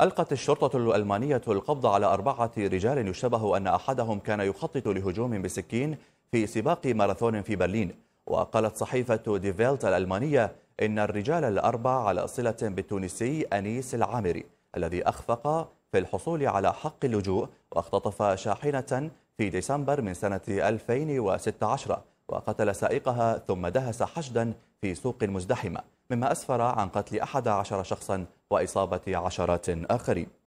ألقت الشرطة الألمانية القبض على أربعة رجال يشتبه أن أحدهم كان يخطط لهجوم بسكين في سباق ماراثون في برلين وقالت صحيفة ديفيلت الألمانية إن الرجال الأربع على صلة بالتونسي أنيس العامري الذي أخفق في الحصول على حق اللجوء واختطف شاحنة في ديسمبر من سنة 2016 وقتل سائقها ثم دهس حشدا في سوق مزدحمة مما أسفر عن قتل أحد عشر شخصا وإصابة عشرات آخرين